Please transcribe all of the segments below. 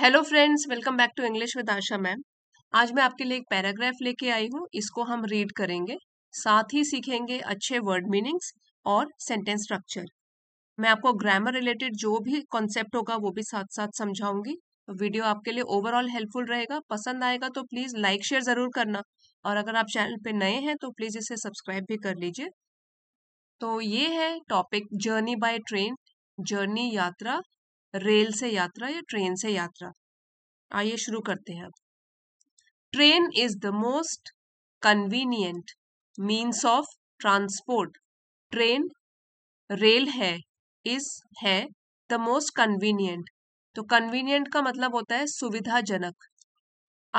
hello friends welcome back to English with Asha ma'am आज मैं आपके लिए एक पैराग्राफ लेके आई हूँ इसको हम रीड करेंगे साथ ही सीखेंगे अच्छे वर्ड मीनिंग्स और सेंटेंस स्ट्रक्चर मैं आपको ग्रामर रिलेटेड जो भी कॉन्सेप्ट होगा वो भी साथ साथ समझाऊंगी वीडियो आपके लिए ओवरऑल हेल्पफुल रहेगा पसंद आएगा तो प्लीज लाइक शेयर जरूर करना और अगर आप चैनल पे नए हैं तो प्लीज इसे सब्सक्राइब भी कर लीजिए तो ये है topic journey by train journey यात्रा रेल से यात्रा या ट्रेन से यात्रा आइए शुरू करते हैं train is the most convenient means of transport train rail है इज है द मोस्ट कन्वीनियंट तो कन्वीनियंट का मतलब होता है सुविधाजनक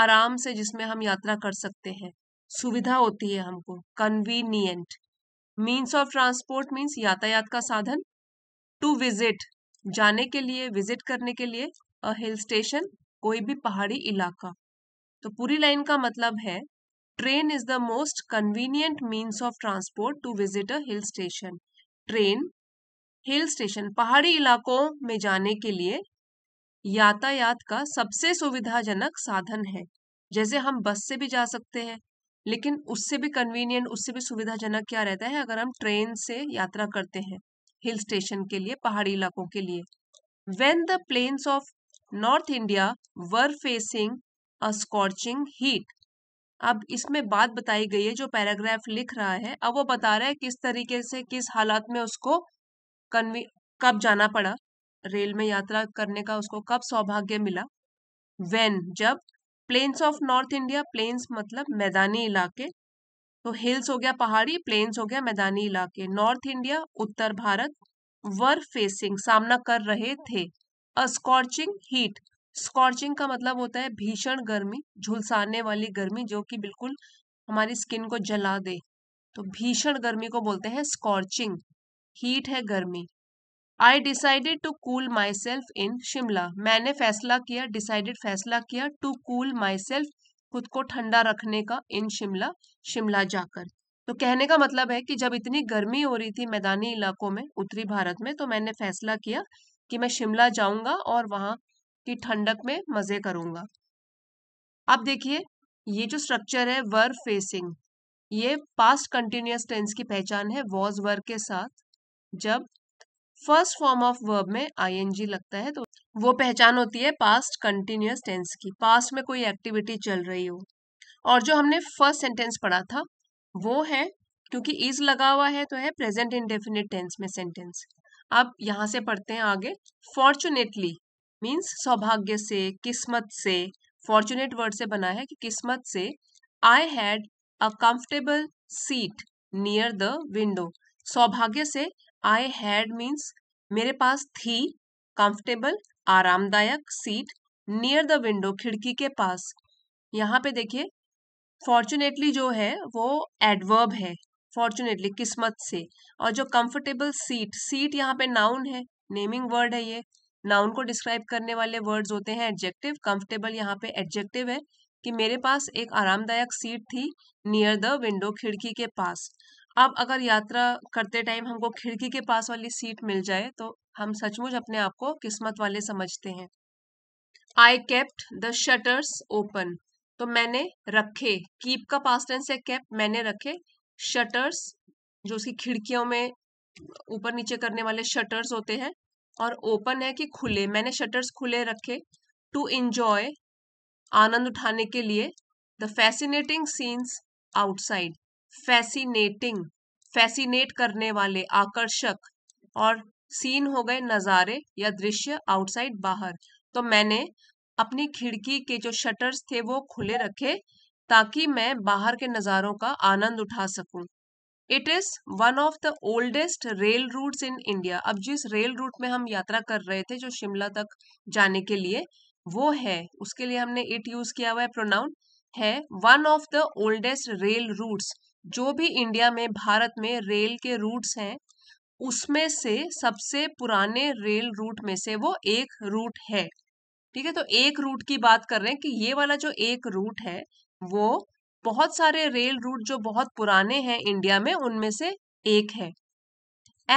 आराम से जिसमें हम यात्रा कर सकते हैं सुविधा होती है हमको convenient means of transport means यातायात का साधन टू विजिट जाने के लिए विजिट करने के लिए अ हिल स्टेशन कोई भी पहाड़ी इलाका तो पूरी लाइन का मतलब है train is the most convenient means of transport to visit a hill station train hill station पहाड़ी इलाकों में जाने के लिए यातायात का सबसे सुविधाजनक साधन है जैसे हम बस से भी जा सकते हैं लेकिन उससे भी कन्वीनियंट उससे भी सुविधाजनक क्या रहता है अगर हम ट्रेन से यात्रा करते हैं हिल स्टेशन के लिए पहाड़ी इलाकों के लिए when the plains of north India were facing a scorching heat अब इसमें बात बताई गई है जो पैराग्राफ लिख रहा है अब वो बता रहा है किस तरीके से किस हालात में उसको कन्वी कब जाना पड़ा रेल में यात्रा करने का उसको कब सौभाग्य मिला वेन जब plains of north India plains मतलब मैदानी इलाके तो हिल्स हो गया पहाड़ी प्लेन्स हो गया मैदानी इलाके नॉर्थ इंडिया उत्तर भारत वर फेसिंग सामना कर रहे थे अस्कॉर्चिंग हीट स्कॉर्चिंग का मतलब होता है भीषण गर्मी झुलसाने वाली गर्मी जो कि बिल्कुल हमारी स्किन को जला दे तो भीषण गर्मी को बोलते हैं स्कॉर्चिंग हीट है गर्मी I decided to cool myself in Shimla मैंने फैसला किया डिसाइडेड फैसला किया टू कूल माई सेल्फ खुद को ठंडा रखने का इन शिमला शिमला जाकर तो कहने का मतलब है कि जब इतनी गर्मी हो रही थी मैदानी इलाकों में उत्तरी भारत में तो मैंने फैसला किया कि मैं शिमला जाऊंगा और वहां की ठंडक में मजे करूंगा अब देखिए ये जो स्ट्रक्चर है वर फेसिंग ये पास्ट कंटिन्यूस टेंस की पहचान है वॉज वर के साथ जब फर्स्ट फॉर्म ऑफ वर्ब में आई लगता है तो वो पहचान होती है पास्ट कंटिन्यूस टेंस की पास्ट में कोई एक्टिविटी चल रही हो और जो हमने फर्स्ट सेंटेंस पढ़ा था वो है क्योंकि इज लगा हुआ है तो है प्रेजेंट इनडेफिनेट टेंस में सेंटेंस अब यहाँ से पढ़ते हैं आगे फॉर्चुनेटली मीन्स सौभाग्य से किस्मत से फॉर्चुनेट वर्ड से बना है कि किस्मत से I had a comfortable seat near the window सौभाग्य से आई हैड मीन्स मेरे पास थी कंफर्टेबल आरामदायक सीट नियर द विंडो खिड़की के पास यहाँ पे देखिए फॉर्चुनेटली जो है वो एडवर्ब है फॉर्चुनेटली किस्मत से और जो कंफर्टेबल सीट सीट यहाँ पे नाउन है नेमिंग वर्ड है ये नाउन को डिस्क्राइब करने वाले वर्ड्स होते हैं एडजेक्टिव कंफर्टेबल यहाँ पे एडजेक्टिव है कि मेरे पास एक आरामदायक सीट थी नियर द विंडो खिड़की के पास अब अगर यात्रा करते टाइम हमको खिड़की के पास वाली सीट मिल जाए तो हम सचमुच अपने आप को किस्मत वाले समझते हैं I kept the shutters open तो मैंने रखे कीप का पास टेंस है केप्ट मैंने रखे शटर्स जो उसकी खिड़कियों में ऊपर नीचे करने वाले शटर्स होते हैं और ओपन है कि खुले मैंने शटर्स खुले रखे टू इंजॉय आनंद उठाने के लिए the fascinating scenes outside fascinating fascinate करने वाले आकर्षक और सीन हो गए नज़ारे या दृश्य आउटसाइड बाहर तो मैंने अपनी खिड़की के जो शटर्स थे वो खुले रखे ताकि मैं बाहर के नज़ारों का आनंद उठा सकूं it is one of the oldest rail route in India अब जिस रेल रूट में हम यात्रा कर रहे थे जो शिमला तक जाने के लिए वो है उसके लिए हमने इट यूज किया हुआ है प्रोनाउन है one of the oldest rail routes जो भी इंडिया में भारत में रेल के रूट्स हैं उसमें से सबसे पुराने रेल रूट में से वो एक रूट है ठीक है तो एक रूट की बात कर रहे हैं कि ये वाला जो एक रूट है वो बहुत सारे रेल रूट जो बहुत पुराने हैं इंडिया में उनमें से एक है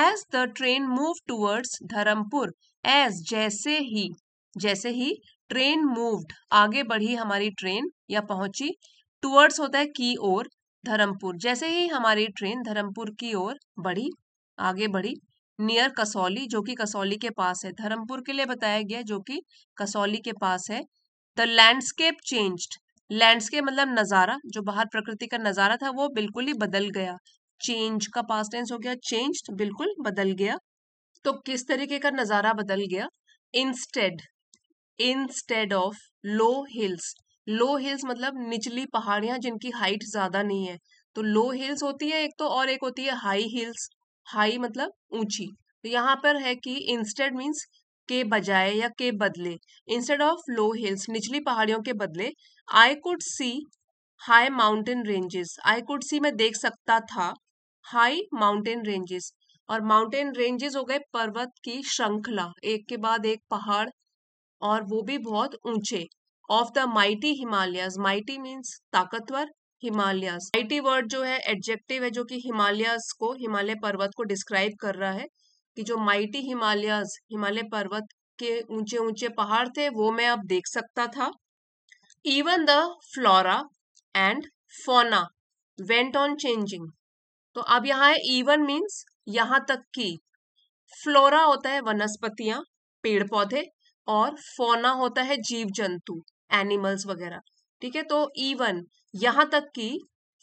as the train move towards Dharampur as जैसे ही जैसे ही ट्रेन मूव्ड आगे बढ़ी हमारी ट्रेन या पहुंची टूवर्ड्स होता है की ओर धर्मपुर जैसे ही हमारी ट्रेन धर्मपुर की ओर बढ़ी आगे बढ़ी नियर कसौली जो कि कसौली के पास है धर्मपुर के लिए बताया गया जो कि कसौली के पास है द लैंडस्केप चेंज्ड लैंडस्केप मतलब नज़ारा जो बाहर प्रकृति का नज़ारा था वो बिल्कुल ही बदल गया चेंज का पास टेंस हो गया चेंज्ड बिल्कुल बदल गया तो किस तरीके का नज़ारा बदल गया instead instead of low hills low hills मतलब निचली पहाड़ियां जिनकी हाइट ज्यादा नहीं है तो लो हिल्स होती है एक तो और एक होती है हाई हिल्स हाई मतलब ऊंची तो यहाँ पर है कि इंस्टेड मीन्स के बजाय या के बदले इंस्टेड ऑफ लो हिल्स निचली पहाड़ियों के बदले I could see high mountain ranges I could see मैं देख सकता था हाई माउंटेन रेंजेस और माउंटेन रेंजेस हो गए पर्वत की श्रृंखला एक के बाद एक पहाड़ और वो भी बहुत ऊंचे of the mighty Himalayas mighty means ताकतवर हिमालयास आईटी वर्ड जो है एडजेक्टिव है जो कि हिमालयस को हिमालय पर्वत को डिस्क्राइब कर रहा है कि जो माइटी हिमालयस हिमालय पर्वत के ऊंचे ऊंचे पहाड़ थे वो मैं अब देख सकता था even the flora and fauna went on changing तो अब यहाँ है इवन मीन्स यहाँ तक की फ्लोरा होता है वनस्पतियां पेड़ पौधे और फोना होता है जीव जंतु एनिमल्स वगैरह ठीक है तो इवन e यहां तक कि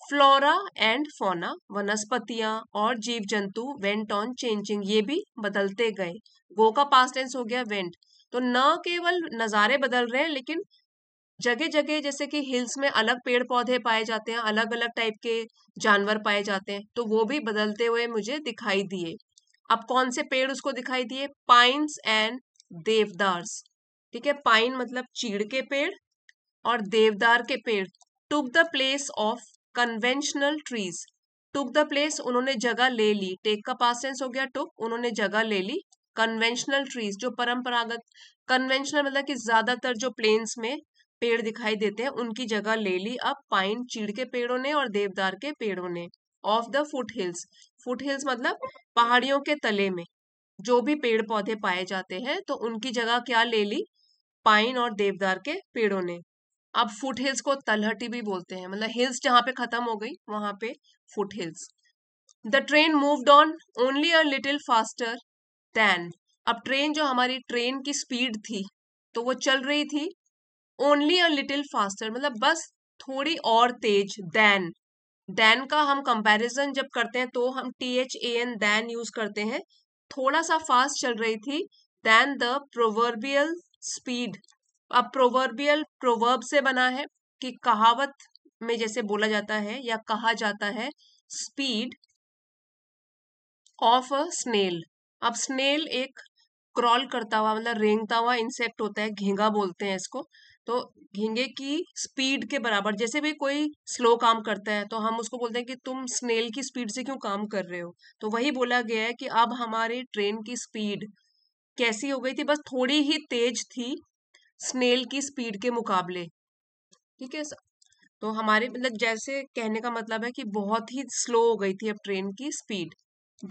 फ्लोरा एंड फोना वनस्पतियां और जीव जंतु वेंट ऑन चेंजिंग ये भी बदलते गए गो का पास टेंस हो गया वेंट तो न केवल नज़ारे बदल रहे हैं लेकिन जगह जगह जैसे कि हिल्स में अलग पेड़ पौधे पाए जाते हैं अलग अलग टाइप के जानवर पाए जाते हैं तो वो भी बदलते हुए मुझे दिखाई दिए अब कौन से पेड़ उसको दिखाई दिए पाइन्स एंड देवदार्स ठीक है पाइन मतलब चीड़ के पेड़ और देवदार के पेड़ took the place of conventional trees took the place उन्होंने जगह ले ली टेक का पास हो गया टुक उन्होंने जगह ले ली कन्वेंशनल ट्रीज जो परंपरागत कन्वेंशनल मतलब कि ज्यादातर जो प्लेन्स में पेड़ दिखाई देते हैं उनकी जगह ले ली अब पाइन चीड़ के पेड़ों ने और देवदार के पेड़ों ने of the foothills foothills मतलब पहाड़ियों के तले में जो भी पेड़ पौधे पाए जाते हैं तो उनकी जगह क्या ले ली पाइन और देवदार के पेड़ों ने अब फुट हिल्स को तलहटी भी बोलते हैं मतलब हिल्स जहाँ पे खत्म हो गई वहां पे foothills the train moved on only a little faster than अब ट्रेन जो हमारी ट्रेन की स्पीड थी तो वो चल रही थी ओनली अ लिटिल फास्टर मतलब बस थोड़ी और तेज दैन दैन का हम कंपैरिजन जब करते हैं तो हम T H A N than use करते हैं थोड़ा सा फास्ट चल रही थी दैन द प्रोवर्बियल स्पीड अब प्रोवर्बियल प्रोवर्ब से बना है कि कहावत में जैसे बोला जाता है या कहा जाता है स्पीड ऑफ अ स्नेल अब स्नेल एक क्रॉल करता हुआ मतलब रेंगता हुआ इंसेक्ट होता है घेंगा बोलते हैं इसको तो घेंगे की स्पीड के बराबर जैसे भी कोई स्लो काम करता है तो हम उसको बोलते हैं कि तुम स्नेल की स्पीड से क्यों काम कर रहे हो तो वही बोला गया है कि अब हमारे ट्रेन की स्पीड कैसी हो गई थी बस थोड़ी ही तेज थी स्नेल की स्पीड के मुकाबले ठीक है तो हमारे मतलब जैसे कहने का मतलब है कि बहुत ही स्लो हो गई थी अब ट्रेन की speed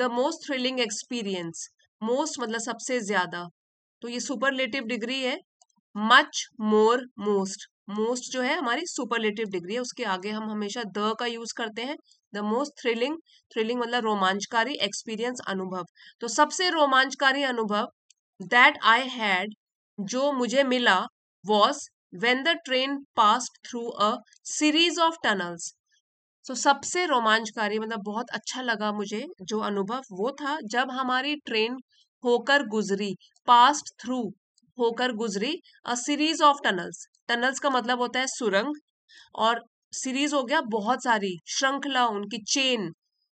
the most thrilling experience most मतलब सबसे ज्यादा तो ये सुपरलेटिव डिग्री है मच मोर मोस्ट मोस्ट जो है हमारी सुपरलेटिव डिग्री है उसके आगे हम हमेशा द का यूज करते हैं द मोस्ट थ्रिलिंग थ्रिलिंग मतलब रोमांचकारी एक्सपीरियंस अनुभव तो सबसे रोमांचकारी अनुभव दैट आई हैड जो मुझे मिला was when the train pass through a series of tunnels तो सबसे रोमांचकारी मतलब बहुत अच्छा लगा मुझे जो अनुभव वो था जब हमारी ट्रेन होकर गुजरी पास्ट थ्रू होकर गुजरी a series of tunnels tunnels का मतलब होता है सुरंग और सीरीज हो गया बहुत सारी श्रृंखला उनकी चेन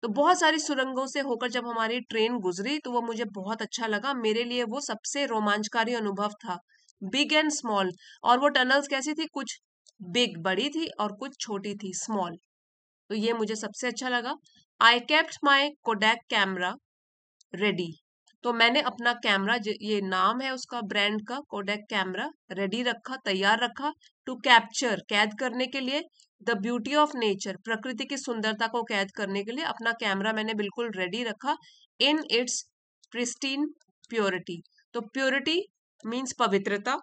तो बहुत सारी सुरंगों से होकर जब हमारी ट्रेन गुजरी तो वो मुझे बहुत अच्छा लगा मेरे लिए वो सबसे रोमांचकारी अनुभव था बिग एंड स्मॉल और वो टनल्स कैसी थी कुछ बिग बड़ी थी और कुछ छोटी थी स्मॉल तो ये मुझे सबसे अच्छा लगा I kept my Kodak camera ready तो मैंने अपना कैमरा ये नाम है उसका ब्रांड का कोडेक कैमरा रेडी रखा तैयार रखा टू कैप्चर कैद करने के लिए द ब्यूटी ऑफ नेचर प्रकृति की सुंदरता को कैद करने के लिए अपना कैमरा मैंने बिल्कुल रेडी रखा इन इट्स प्रिस्टीन प्योरिटी तो प्योरिटी मीन्स पवित्रता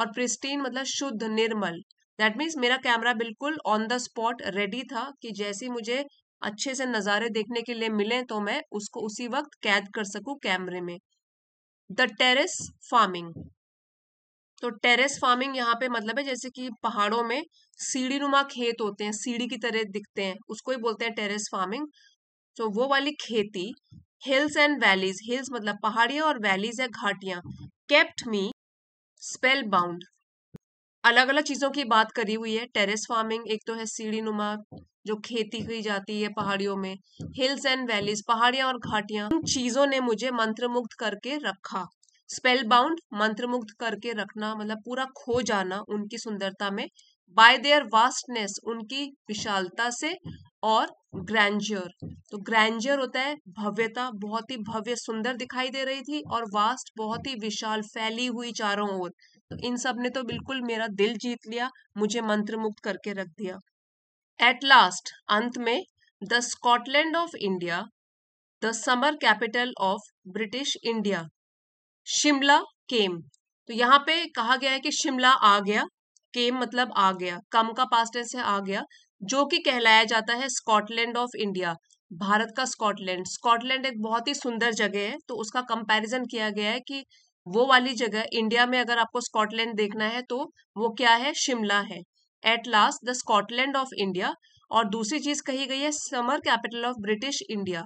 और प्रिस्टीन मतलब शुद्ध निर्मल दैट मीन्स मेरा कैमरा बिल्कुल ऑन द स्पॉट रेडी था कि जैसे मुझे अच्छे से नज़ारे देखने के लिए मिले तो मैं उसको उसी वक्त कैद कर सकूं कैमरे में द टेरेस फार्मिंग तो टेरेस फार्मिंग यहाँ पे मतलब है जैसे कि पहाड़ों में सीढ़ी नुमा खेत होते हैं सीढ़ी की तरह दिखते हैं उसको ही बोलते हैं टेरेस फार्मिंग तो वो वाली खेती हिल्स एंड वैलीज हिल्स मतलब पहाड़ियां और वैलीज है घाटियां केप्ट मी स्पेल बाउंड अलग अलग चीजों की बात करी हुई है टेरेस फार्मिंग एक तो है सीढ़ी नुमा जो खेती की जाती है पहाड़ियों में हिल्स एंड वैलीज पहाड़ियां और घाटियां उन चीजों ने मुझे मंत्रमुग्ध करके रखा स्पेल बाउंड मंत्रमुग्ध करके रखना मतलब पूरा खो जाना उनकी सुंदरता में बाय देयर वास्टनेस उनकी विशालता से और ग्रैंडियर तो ग्रैंडियर होता है भव्यता बहुत ही भव्य सुंदर दिखाई दे रही थी और वास्ट बहुत ही विशाल फैली हुई चारों ओर तो इन सब ने तो बिल्कुल मेरा दिल जीत लिया मुझे मंत्रमुक्त करके रख दिया एट लास्ट अंत में the Scotland of India the summer capital of British India Shimla came तो यहाँ पे कहा गया है कि शिमला आ गया केम मतलब आ गया कम का पास्ट टेंस है आ गया जो कि कहलाया जाता है स्कॉटलैंड ऑफ इंडिया भारत का स्कॉटलैंड स्कॉटलैंड एक बहुत ही सुंदर जगह है तो उसका कंपैरिजन किया गया है कि वो वाली जगह इंडिया में अगर आपको स्कॉटलैंड देखना है तो वो क्या है शिमला है at last the Scotland of India और दूसरी चीज कही गई है summer capital of British India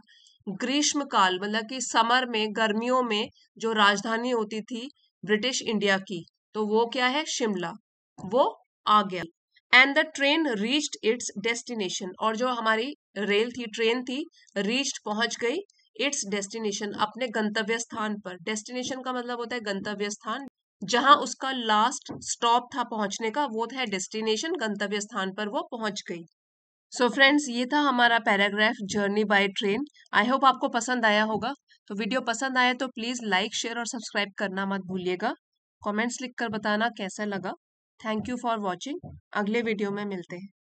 ग्रीष्म काल मतलब कि समर में गर्मियों में जो राजधानी होती थी ब्रिटिश इंडिया की तो वो क्या है शिमला वो आ गया and the train reached its destination और जो हमारी रेल थी ट्रेन थी रीच्ड पहुंच गई इट्स डेस्टिनेशन अपने गंतव्य स्थान पर डेस्टिनेशन का मतलब होता है गंतव्य स्थान जहां उसका लास्ट स्टॉप था पहुंचने का वो था डेस्टिनेशन गंतव्य स्थान पर वो पहुंच गई सो so फ्रेंड्स ये था हमारा paragraph journey by train I hope आपको पसंद आया होगा तो वीडियो पसंद आया तो प्लीज लाइक शेयर और सब्सक्राइब करना मत भूलिएगा कमेंट्स लिखकर बताना कैसा लगा थैंक यू फॉर वॉचिंग अगले वीडियो में मिलते हैं